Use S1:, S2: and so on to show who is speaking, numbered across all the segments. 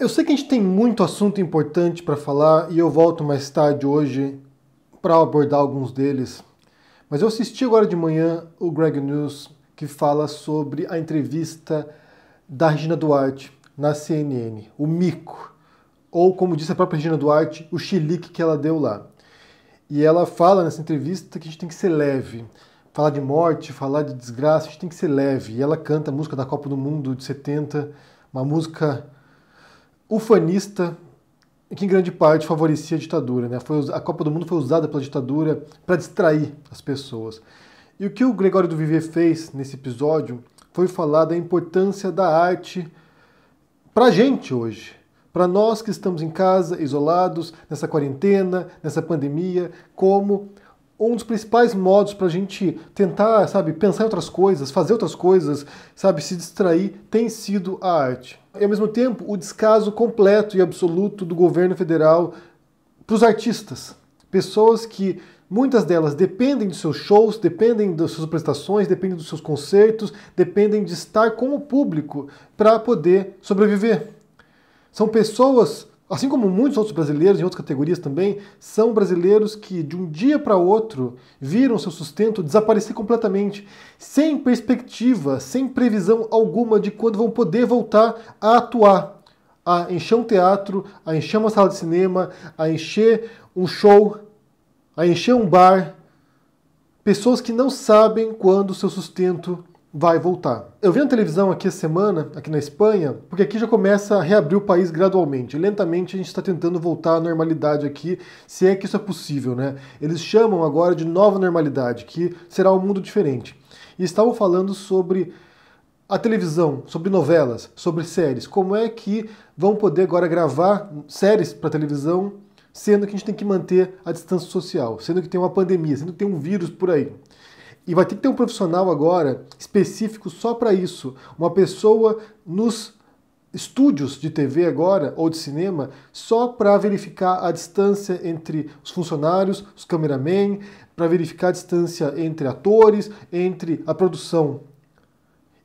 S1: Eu sei que a gente tem muito assunto importante para falar e eu volto mais tarde hoje para abordar alguns deles. Mas eu assisti agora de manhã o Greg News que fala sobre a entrevista da Regina Duarte na CNN, o mico, ou como disse a própria Regina Duarte, o chilique que ela deu lá. E ela fala nessa entrevista que a gente tem que ser leve. Falar de morte, falar de desgraça, a gente tem que ser leve. E ela canta a música da Copa do Mundo de 70, uma música ufanista que em grande parte favorecia a ditadura. Né? Foi, a Copa do Mundo foi usada pela ditadura para distrair as pessoas. E o que o Gregório do Vivier fez nesse episódio foi falar da importância da arte para a gente hoje. Para nós que estamos em casa, isolados, nessa quarentena, nessa pandemia, como um dos principais modos para a gente tentar, sabe, pensar em outras coisas, fazer outras coisas, sabe, se distrair, tem sido a arte. E ao mesmo tempo, o descaso completo e absoluto do governo federal para os artistas, pessoas que muitas delas dependem dos seus shows, dependem das suas prestações, dependem dos seus concertos, dependem de estar com o público para poder sobreviver. São pessoas assim como muitos outros brasileiros em outras categorias também, são brasileiros que de um dia para outro viram seu sustento desaparecer completamente, sem perspectiva, sem previsão alguma de quando vão poder voltar a atuar, a encher um teatro, a encher uma sala de cinema, a encher um show, a encher um bar. Pessoas que não sabem quando seu sustento vai voltar. Eu vi na televisão aqui a semana, aqui na Espanha, porque aqui já começa a reabrir o país gradualmente. Lentamente a gente está tentando voltar à normalidade aqui, se é que isso é possível, né? Eles chamam agora de nova normalidade, que será um mundo diferente. E estavam falando sobre a televisão, sobre novelas, sobre séries. Como é que vão poder agora gravar séries para televisão, sendo que a gente tem que manter a distância social, sendo que tem uma pandemia, sendo que tem um vírus por aí. E vai ter que ter um profissional agora específico só para isso. Uma pessoa nos estúdios de TV agora ou de cinema só para verificar a distância entre os funcionários, os cameramen, para verificar a distância entre atores, entre a produção.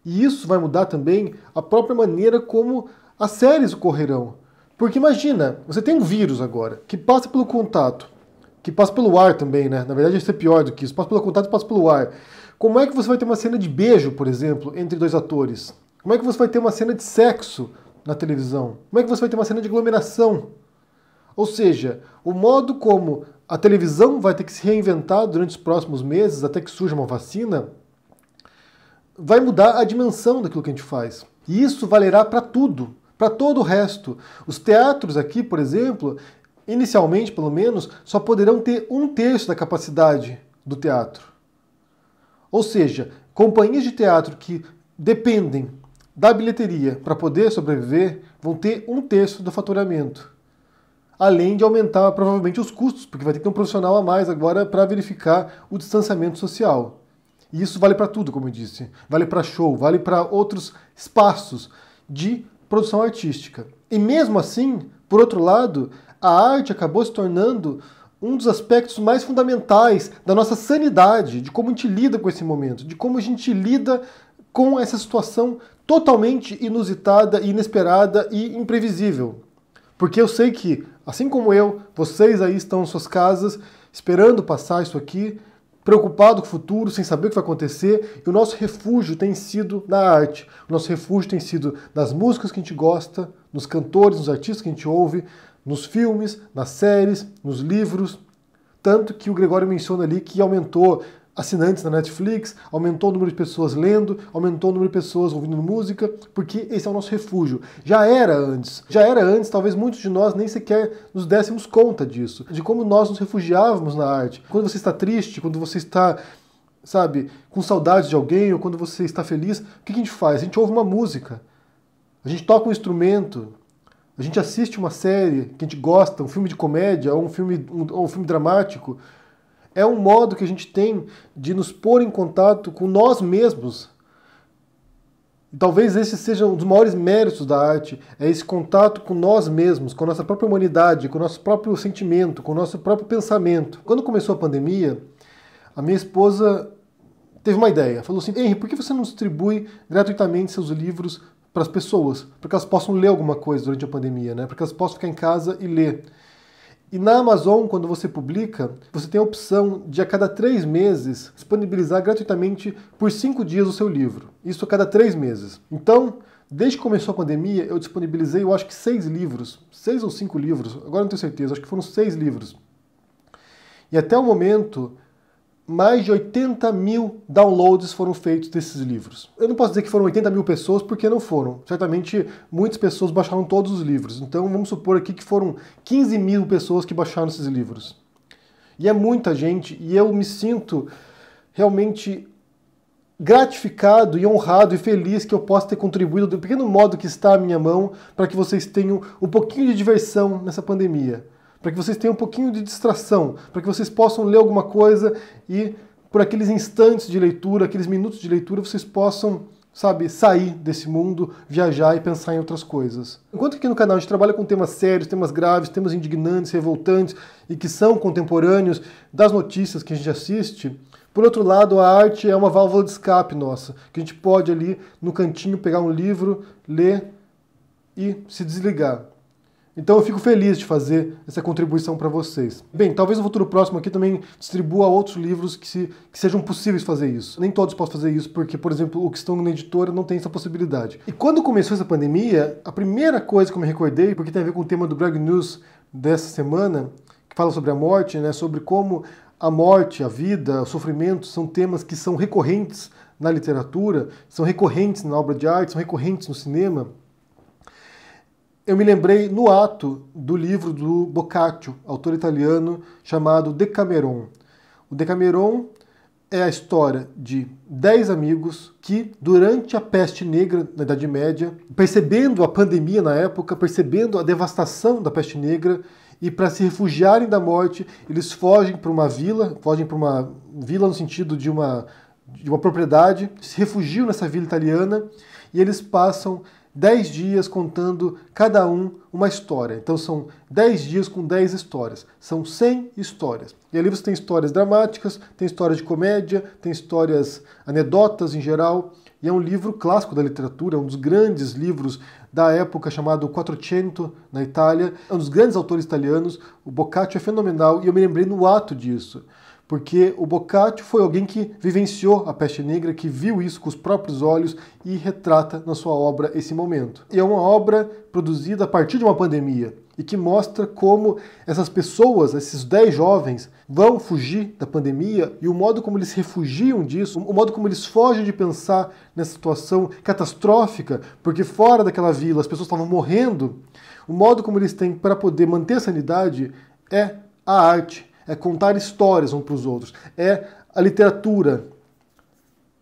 S1: E isso vai mudar também a própria maneira como as séries ocorrerão. Porque imagina, você tem um vírus agora que passa pelo contato que passa pelo ar também, né? Na verdade, isso é pior do que isso. Passa pelo contato e passa pelo ar. Como é que você vai ter uma cena de beijo, por exemplo, entre dois atores? Como é que você vai ter uma cena de sexo na televisão? Como é que você vai ter uma cena de aglomeração? Ou seja, o modo como a televisão vai ter que se reinventar durante os próximos meses, até que surja uma vacina, vai mudar a dimensão daquilo que a gente faz. E isso valerá para tudo, para todo o resto. Os teatros aqui, por exemplo, inicialmente pelo menos, só poderão ter um terço da capacidade do teatro. Ou seja, companhias de teatro que dependem da bilheteria para poder sobreviver vão ter um terço do faturamento. Além de aumentar provavelmente os custos, porque vai ter que ter um profissional a mais agora para verificar o distanciamento social. E isso vale para tudo, como eu disse. Vale para show, vale para outros espaços de produção artística. E mesmo assim, por outro lado, a arte acabou se tornando um dos aspectos mais fundamentais da nossa sanidade, de como a gente lida com esse momento, de como a gente lida com essa situação totalmente inusitada, inesperada e imprevisível. Porque eu sei que, assim como eu, vocês aí estão em suas casas esperando passar isso aqui, preocupado com o futuro, sem saber o que vai acontecer, e o nosso refúgio tem sido na arte. O nosso refúgio tem sido nas músicas que a gente gosta, nos cantores, nos artistas que a gente ouve, nos filmes, nas séries, nos livros. Tanto que o Gregório menciona ali que aumentou assinantes na Netflix, aumentou o número de pessoas lendo, aumentou o número de pessoas ouvindo música, porque esse é o nosso refúgio. Já era antes. Já era antes, talvez muitos de nós nem sequer nos dessemos conta disso, de como nós nos refugiávamos na arte. Quando você está triste, quando você está, sabe, com saudade de alguém ou quando você está feliz, o que a gente faz? A gente ouve uma música. A gente toca um instrumento, a gente assiste uma série que a gente gosta, um filme de comédia ou um filme, um, um filme dramático. É um modo que a gente tem de nos pôr em contato com nós mesmos. E talvez esse seja um dos maiores méritos da arte, é esse contato com nós mesmos, com a nossa própria humanidade, com o nosso próprio sentimento, com o nosso próprio pensamento. Quando começou a pandemia, a minha esposa teve uma ideia. Falou assim: Henry, por que você não distribui gratuitamente seus livros para as pessoas, para que elas possam ler alguma coisa durante a pandemia, né? para que elas possam ficar em casa e ler. E na Amazon, quando você publica, você tem a opção de a cada três meses disponibilizar gratuitamente por cinco dias o seu livro. Isso a cada três meses. Então, desde que começou a pandemia, eu disponibilizei, eu acho que seis livros, seis ou cinco livros, agora não tenho certeza, acho que foram seis livros. E até o momento, mais de 80 mil downloads foram feitos desses livros. Eu não posso dizer que foram 80 mil pessoas, porque não foram. Certamente muitas pessoas baixaram todos os livros. Então vamos supor aqui que foram 15 mil pessoas que baixaram esses livros. E é muita gente, e eu me sinto realmente gratificado e honrado e feliz que eu possa ter contribuído do pequeno modo que está à minha mão para que vocês tenham um pouquinho de diversão nessa pandemia para que vocês tenham um pouquinho de distração, para que vocês possam ler alguma coisa e por aqueles instantes de leitura, aqueles minutos de leitura, vocês possam, sabe, sair desse mundo, viajar e pensar em outras coisas. Enquanto aqui no canal a gente trabalha com temas sérios, temas graves, temas indignantes, revoltantes e que são contemporâneos das notícias que a gente assiste, por outro lado, a arte é uma válvula de escape nossa, que a gente pode ali no cantinho pegar um livro, ler e se desligar. Então eu fico feliz de fazer essa contribuição para vocês. Bem, talvez no futuro próximo aqui também distribua outros livros que, se, que sejam possíveis fazer isso. Nem todos podem fazer isso, porque, por exemplo, o que estão na editora não tem essa possibilidade. E quando começou essa pandemia, a primeira coisa que eu me recordei, porque tem a ver com o tema do Brag News dessa semana, que fala sobre a morte, né, sobre como a morte, a vida, o sofrimento são temas que são recorrentes na literatura, são recorrentes na obra de arte, são recorrentes no cinema eu me lembrei no ato do livro do Boccaccio, autor italiano, chamado Decameron. O Decameron é a história de dez amigos que, durante a peste negra na Idade Média, percebendo a pandemia na época, percebendo a devastação da peste negra, e para se refugiarem da morte, eles fogem para uma vila, fogem para uma vila no sentido de uma, de uma propriedade, se refugiam nessa vila italiana e eles passam dez dias contando cada um uma história. Então são dez dias com dez histórias. São cem histórias. E ali você tem histórias dramáticas, tem histórias de comédia, tem histórias anedotas em geral. E é um livro clássico da literatura, é um dos grandes livros da época chamado Quattrocento, na Itália. É um dos grandes autores italianos. O Boccaccio é fenomenal e eu me lembrei no ato disso porque o Boccaccio foi alguém que vivenciou a peste negra, que viu isso com os próprios olhos e retrata na sua obra esse momento. E é uma obra produzida a partir de uma pandemia e que mostra como essas pessoas, esses 10 jovens, vão fugir da pandemia e o modo como eles refugiam disso, o modo como eles fogem de pensar nessa situação catastrófica, porque fora daquela vila as pessoas estavam morrendo, o modo como eles têm para poder manter a sanidade é a arte, é contar histórias uns para os outros, é a literatura,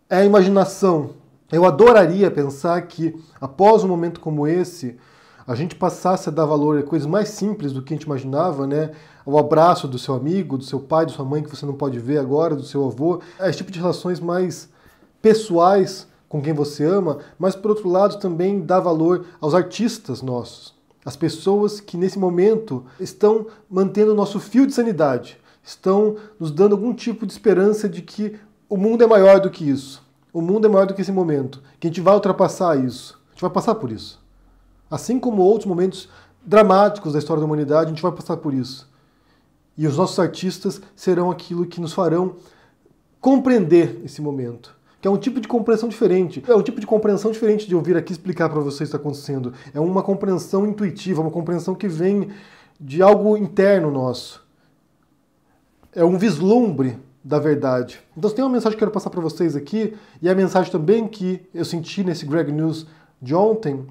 S1: é a imaginação. Eu adoraria pensar que, após um momento como esse, a gente passasse a dar valor a coisas mais simples do que a gente imaginava, né? Ao abraço do seu amigo, do seu pai, da sua mãe que você não pode ver agora, do seu avô, é esse tipo de relações mais pessoais com quem você ama, mas por outro lado também dá valor aos artistas nossos, as pessoas que nesse momento estão mantendo o nosso fio de sanidade, estão nos dando algum tipo de esperança de que o mundo é maior do que isso, o mundo é maior do que esse momento, que a gente vai ultrapassar isso, a gente vai passar por isso. Assim como outros momentos dramáticos da história da humanidade, a gente vai passar por isso. E os nossos artistas serão aquilo que nos farão compreender esse momento que é um tipo de compreensão diferente. É um tipo de compreensão diferente de eu vir aqui explicar para vocês o que está acontecendo. É uma compreensão intuitiva, uma compreensão que vem de algo interno nosso. É um vislumbre da verdade. Então, tem uma mensagem que eu quero passar para vocês aqui, e a mensagem também que eu senti nesse Greg News de ontem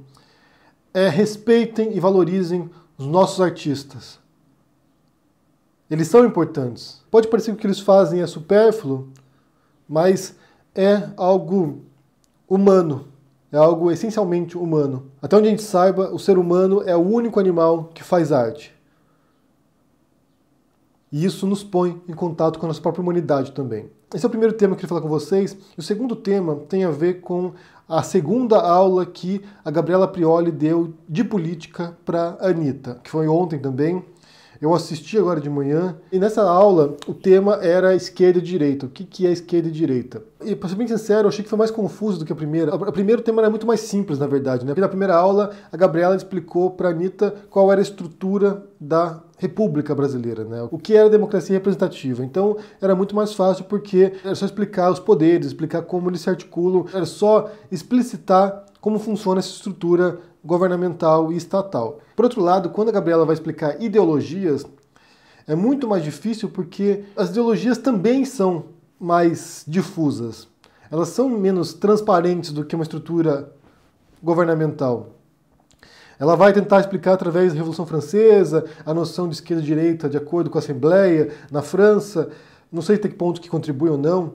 S1: é respeitem e valorizem os nossos artistas. Eles são importantes. Pode parecer que o que eles fazem é supérfluo, mas é algo humano, é algo essencialmente humano. Até onde a gente saiba, o ser humano é o único animal que faz arte. E isso nos põe em contato com a nossa própria humanidade também. Esse é o primeiro tema que eu queria falar com vocês. O segundo tema tem a ver com a segunda aula que a Gabriela Prioli deu de política para a Anitta, que foi ontem também, eu assisti agora de manhã e nessa aula o tema era esquerda e direita. O que, que é esquerda e direita? E para ser bem sincero, eu achei que foi mais confuso do que a primeira. A primeira tema era muito mais simples, na verdade, né? na primeira aula a Gabriela explicou para a Anitta qual era a estrutura da República Brasileira, né? O que era democracia representativa. Então era muito mais fácil porque era só explicar os poderes, explicar como eles se articulam, era só explicitar como funciona essa estrutura governamental e estatal. Por outro lado, quando a Gabriela vai explicar ideologias, é muito mais difícil porque as ideologias também são mais difusas. Elas são menos transparentes do que uma estrutura governamental. Ela vai tentar explicar através da Revolução Francesa a noção de esquerda e direita de acordo com a Assembleia na França. Não sei até que ponto que contribui ou não.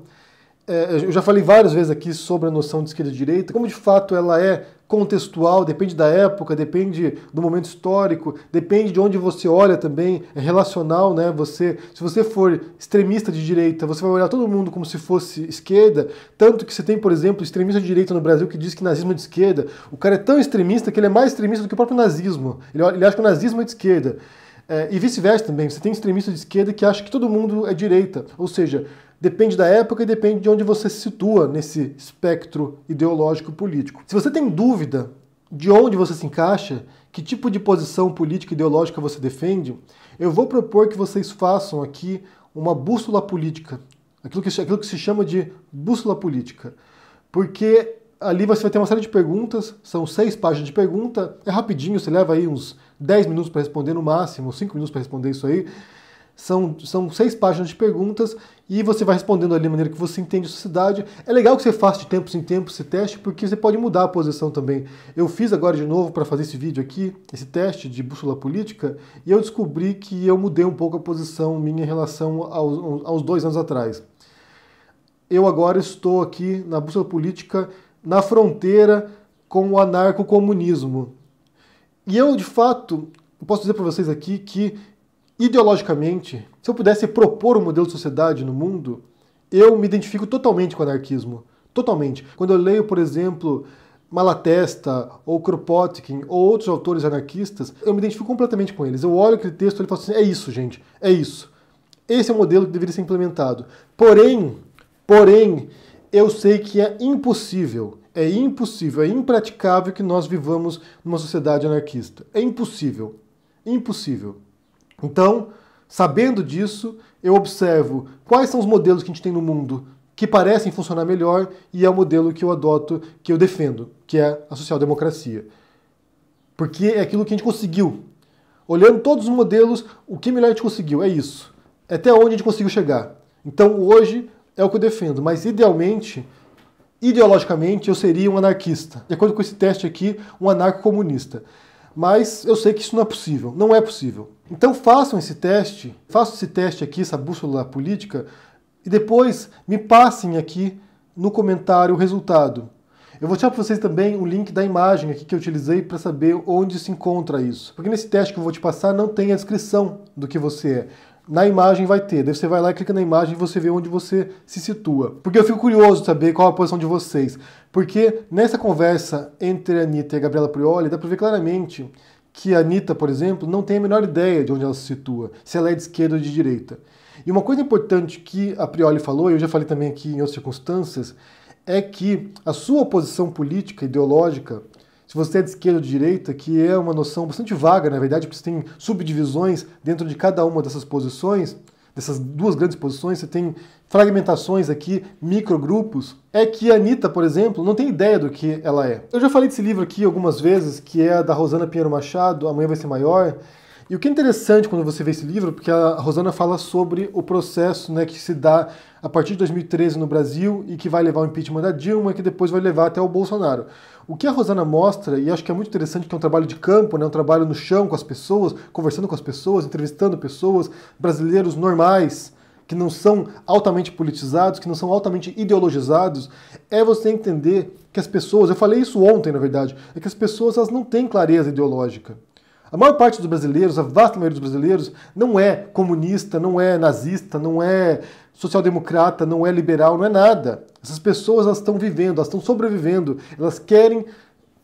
S1: É, eu já falei várias vezes aqui sobre a noção de esquerda e direita, como de fato ela é contextual, depende da época, depende do momento histórico, depende de onde você olha também, é relacional, né? Você, se você for extremista de direita, você vai olhar todo mundo como se fosse esquerda, tanto que você tem, por exemplo, extremista de direita no Brasil que diz que nazismo é de esquerda. O cara é tão extremista que ele é mais extremista do que o próprio nazismo. Ele, ele acha que o nazismo é de esquerda. É, e vice-versa também, você tem extremista de esquerda que acha que todo mundo é direita. Ou seja, Depende da época e depende de onde você se situa nesse espectro ideológico político. Se você tem dúvida de onde você se encaixa, que tipo de posição política e ideológica você defende, eu vou propor que vocês façam aqui uma bússola política, aquilo que, aquilo que se chama de bússola política. Porque ali você vai ter uma série de perguntas, são seis páginas de pergunta, é rapidinho, você leva aí uns 10 minutos para responder no máximo, 5 minutos para responder isso aí. São, são seis páginas de perguntas e você vai respondendo ali da maneira que você entende a sociedade. É legal que você faça de tempos em tempos esse teste, porque você pode mudar a posição também. Eu fiz agora de novo para fazer esse vídeo aqui, esse teste de bússola política, e eu descobri que eu mudei um pouco a posição minha em relação aos, aos dois anos atrás. Eu agora estou aqui na bússola política na fronteira com o anarco-comunismo E eu, de fato, posso dizer para vocês aqui que Ideologicamente, se eu pudesse propor um modelo de sociedade no mundo, eu me identifico totalmente com o anarquismo. Totalmente. Quando eu leio, por exemplo, Malatesta ou Kropotkin ou outros autores anarquistas, eu me identifico completamente com eles. Eu olho aquele texto e falo assim: é isso, gente, é isso. Esse é o modelo que deveria ser implementado. Porém, porém, eu sei que é impossível, é impossível, é impraticável que nós vivamos numa sociedade anarquista. É impossível. Impossível. Então, sabendo disso, eu observo quais são os modelos que a gente tem no mundo que parecem funcionar melhor e é o modelo que eu adoto, que eu defendo, que é a social-democracia. Porque é aquilo que a gente conseguiu. Olhando todos os modelos, o que melhor a gente conseguiu, é isso. É até onde a gente conseguiu chegar. Então, hoje é o que eu defendo, mas idealmente ideologicamente eu seria um anarquista. De acordo com esse teste aqui, um anarco-comunista mas eu sei que isso não é possível, não é possível. Então façam esse teste, façam esse teste aqui, essa bússola política, e depois me passem aqui no comentário o resultado. Eu vou deixar para vocês também o link da imagem aqui que eu utilizei para saber onde se encontra isso. Porque nesse teste que eu vou te passar não tem a descrição do que você é na imagem vai ter. Daí você vai lá e clica na imagem e você vê onde você se situa. Porque eu fico curioso de saber qual a posição de vocês. Porque nessa conversa entre a Anitta e a Gabriela Prioli, dá para ver claramente que a Anitta, por exemplo, não tem a menor ideia de onde ela se situa, se ela é de esquerda ou de direita. E uma coisa importante que a Prioli falou, e eu já falei também aqui em outras circunstâncias, é que a sua posição política, ideológica, se você é de esquerda ou de direita, que é uma noção bastante vaga, na verdade, porque você tem subdivisões dentro de cada uma dessas posições, dessas duas grandes posições, você tem fragmentações aqui, microgrupos, é que a Anitta, por exemplo, não tem ideia do que ela é. Eu já falei desse livro aqui algumas vezes, que é da Rosana Pinheiro Machado, Amanhã Vai Ser Maior, e o que é interessante quando você vê esse livro, porque a Rosana fala sobre o processo né, que se dá a partir de 2013 no Brasil e que vai levar o impeachment da Dilma e que depois vai levar até o Bolsonaro. O que a Rosana mostra, e acho que é muito interessante, que é um trabalho de campo, né? um trabalho no chão com as pessoas, conversando com as pessoas, entrevistando pessoas, brasileiros normais, que não são altamente politizados, que não são altamente ideologizados, é você entender que as pessoas, eu falei isso ontem na verdade, é que as pessoas elas não têm clareza ideológica. A maior parte dos brasileiros, a vasta maioria dos brasileiros, não é comunista, não é nazista, não é social-democrata, não é liberal, não é nada. Essas pessoas elas estão vivendo, elas estão sobrevivendo, elas querem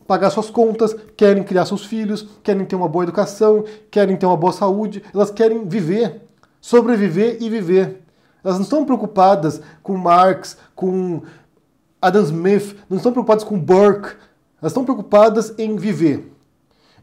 S1: pagar suas contas, querem criar seus filhos, querem ter uma boa educação, querem ter uma boa saúde, elas querem viver, sobreviver e viver. Elas não estão preocupadas com Marx, com Adam Smith, não estão preocupadas com Burke, elas estão preocupadas em viver.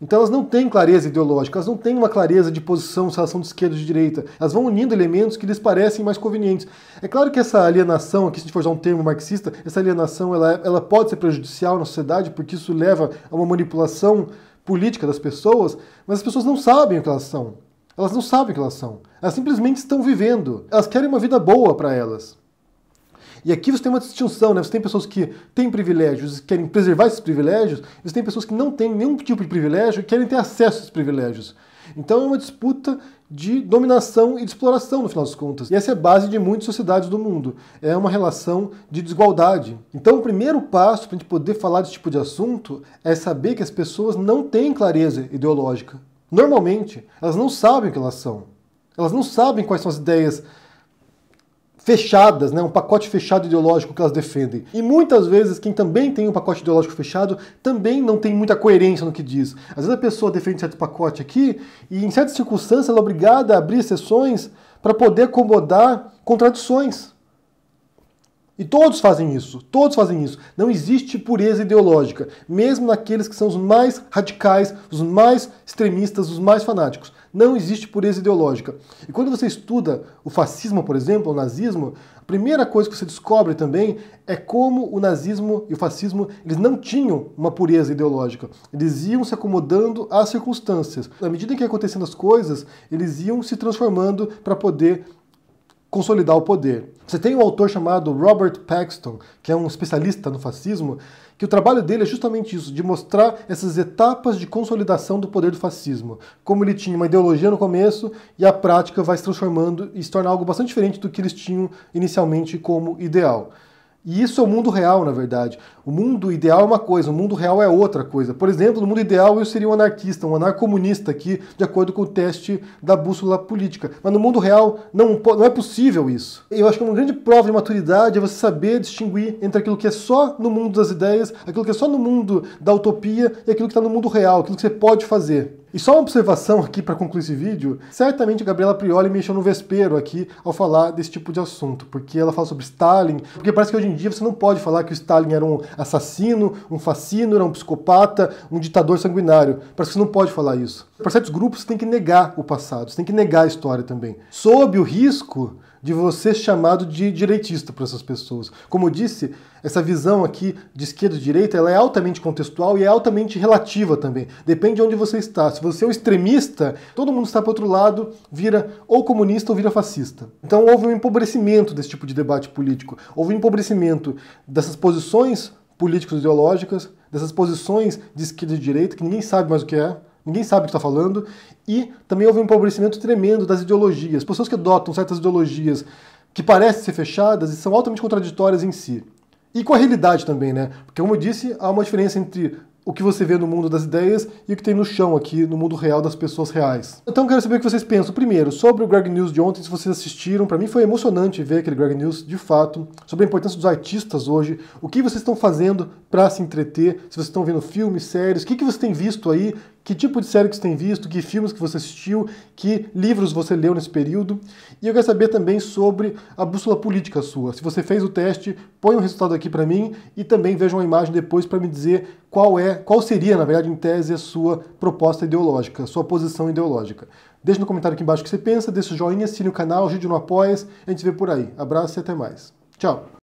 S1: Então elas não têm clareza ideológica, elas não têm uma clareza de posição, se elas são de esquerda ou de direita. Elas vão unindo elementos que lhes parecem mais convenientes. É claro que essa alienação, aqui se a gente for usar um termo marxista, essa alienação ela, é, ela pode ser prejudicial na sociedade porque isso leva a uma manipulação política das pessoas, mas as pessoas não sabem o que elas são. Elas não sabem o que elas são. Elas simplesmente estão vivendo. Elas querem uma vida boa para elas. E aqui você tem uma distinção, né? Você tem pessoas que têm privilégios e querem preservar esses privilégios, e você tem pessoas que não têm nenhum tipo de privilégio e querem ter acesso a esses privilégios. Então é uma disputa de dominação e de exploração, no final das contas. E essa é a base de muitas sociedades do mundo. É uma relação de desigualdade. Então, o primeiro passo para a gente poder falar desse tipo de assunto é saber que as pessoas não têm clareza ideológica. Normalmente, elas não sabem o que elas são. Elas não sabem quais são as ideias fechadas, né? um pacote fechado ideológico que elas defendem. E muitas vezes quem também tem um pacote ideológico fechado também não tem muita coerência no que diz. Às vezes a pessoa defende certo pacote aqui e em certas circunstâncias ela é obrigada a abrir exceções para poder acomodar contradições. E todos fazem isso, todos fazem isso. Não existe pureza ideológica, mesmo naqueles que são os mais radicais, os mais extremistas, os mais fanáticos. Não existe pureza ideológica. E quando você estuda o fascismo, por exemplo, o nazismo, a primeira coisa que você descobre também é como o nazismo e o fascismo eles não tinham uma pureza ideológica. Eles iam se acomodando às circunstâncias. Na medida em que acontecendo as coisas, eles iam se transformando para poder consolidar o poder. Você tem um autor chamado Robert Paxton, que é um especialista no fascismo, que o trabalho dele é justamente isso, de mostrar essas etapas de consolidação do poder do fascismo. Como ele tinha uma ideologia no começo e a prática vai se transformando e se torna algo bastante diferente do que eles tinham inicialmente como ideal. E isso é o mundo real, na verdade. O mundo ideal é uma coisa, o mundo real é outra coisa. Por exemplo, no mundo ideal eu seria um anarquista, um anarcomunista aqui, de acordo com o teste da bússola política. Mas no mundo real não, não é possível isso. Eu acho que uma grande prova de maturidade é você saber distinguir entre aquilo que é só no mundo das ideias, aquilo que é só no mundo da utopia e aquilo que está no mundo real, aquilo que você pode fazer. E só uma observação aqui para concluir esse vídeo. Certamente a Gabriela Prioli mexeu no vespeiro aqui ao falar desse tipo de assunto, porque ela fala sobre Stalin, porque parece que hoje em dia você não pode falar que o Stalin era um assassino, um fascino, era um psicopata, um ditador sanguinário. Parece que você não pode falar isso. Para certos grupos você tem que negar o passado, você tem que negar a história também. Sob o risco de você chamado de direitista para essas pessoas. Como eu disse, essa visão aqui de esquerda e direita ela é altamente contextual e é altamente relativa também. Depende de onde você está. Se você é um extremista, todo mundo está para outro lado, vira ou comunista ou vira fascista. Então houve um empobrecimento desse tipo de debate político. Houve um empobrecimento dessas posições políticas ideológicas, dessas posições de esquerda e direita, que ninguém sabe mais o que é, Ninguém sabe o que está falando. E também houve um empobrecimento tremendo das ideologias. Pessoas que adotam certas ideologias que parecem ser fechadas e são altamente contraditórias em si. E com a realidade também, né? Porque, como eu disse, há uma diferença entre o que você vê no mundo das ideias e o que tem no chão aqui, no mundo real das pessoas reais. Então quero saber o que vocês pensam. Primeiro, sobre o Greg News de ontem, se vocês assistiram, para mim foi emocionante ver aquele Greg News de fato, sobre a importância dos artistas hoje, o que vocês estão fazendo para se entreter, se vocês estão vendo filmes, séries, o que, que vocês têm visto aí que tipo de série que você tem visto, que filmes que você assistiu, que livros você leu nesse período. E eu quero saber também sobre a bússola política sua. Se você fez o teste, põe o um resultado aqui para mim e também veja uma imagem depois para me dizer qual é, qual seria, na verdade, em tese, a sua proposta ideológica, sua posição ideológica. Deixe no comentário aqui embaixo o que você pensa, deixe o joinha, assine o canal, ajude no apoia, a gente se vê por aí. Abraço e até mais. Tchau!